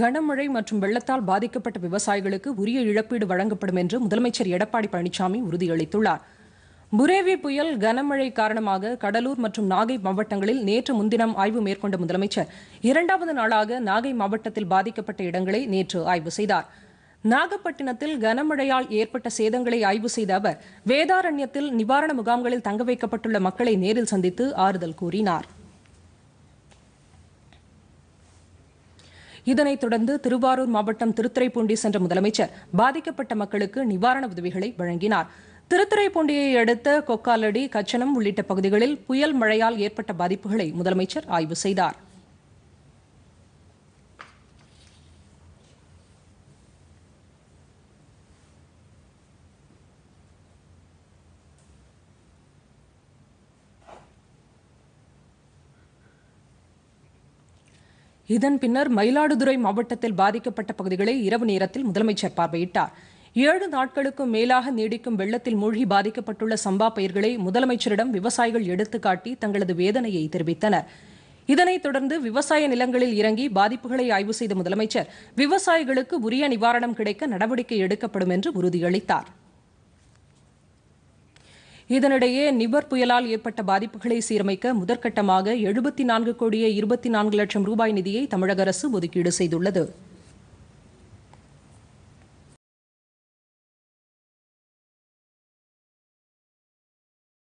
கனமழை மற்றும் வெள்ளத்தால் பாதிக்கப்பட்ட விவசாயிகளுக்கு உரிய இழப்பீடு வழங்கப்படும் என்று முதலமைச்சர் எடப்பாடி பழனிசாமி உறுதியளித்துள்ளார் புரேவி புயல் கனமழை காரணமாக கடலூர் மற்றும் நாகை மாவட்டங்களில் நேற்று முன்தினம் ஆய்வு மேற்கொண்ட முதலமைச்சர் இரண்டாவது நாளாக நாகை மாவட்டத்தில் பாதிக்கப்பட்ட இடங்களை நேற்று ஆய்வு செய்தார் நாகப்பட்டினத்தில் கனமழையால் ஏற்பட்ட சேதங்களை ஆய்வு செய்த அவர் வேதாரண்யத்தில் நிவாரண முகாம்களில் தங்க வைக்கப்பட்டுள்ள மக்களை நேரில் சந்தித்து ஆறுதல் கூறினார் இதனைத் தொடர்ந்து திருவாரூர் மாவட்டம் திருத்துறைப்பூண்டி சென்ற முதலமைச்சர் பாதிக்கப்பட்ட மக்களுக்கு நிவாரண உதவிகளை வழங்கினார் திருத்துறைப்பூண்டியை அடுத்த கொக்காலடி கச்சனம் உள்ளிட்ட பகுதிகளில் புயல் மழையால் ஏற்பட்ட பாதிப்புகளை முதலமைச்சர் ஆய்வு செய்தாா் இதன் பின்னர் மயிலாடுதுறை மாவட்டத்தில் பாதிக்கப்பட்ட பகுதிகளை இரவு நேரத்தில் முதலமைச்சர் பார்வையிட்டார் ஏழு நாட்களுக்கும் மேலாக நீடிக்கும் வெள்ளத்தில் மூழ்கி பாதிக்கப்பட்டுள்ள சம்பா பயிர்களை முதலமைச்சரிடம் விவசாயிகள் எடுத்துக்காட்டி தங்களது வேதனையை தெரிவித்தனர் இதனைத் தொடர்ந்து விவசாய நிலங்களில் இறங்கி பாதிப்புகளை ஆய்வு செய்த முதலமைச்சர் விவசாயிகளுக்கு உரிய நிவாரணம் கிடைக்க நடவடிக்கை எடுக்கப்படும் என்று உறுதியளித்தாா் இதனிடையே நிபர் புயலால் ஏற்பட்ட பாதிப்புகளை சீரமைக்க முதற்கட்டமாக எழுபத்தி நான்கு கோடியே இருபத்தி நான்கு லட்சம் ரூபாய் நிதியை தமிழக அரசு ஒதுக்கீடு செய்துள்ளது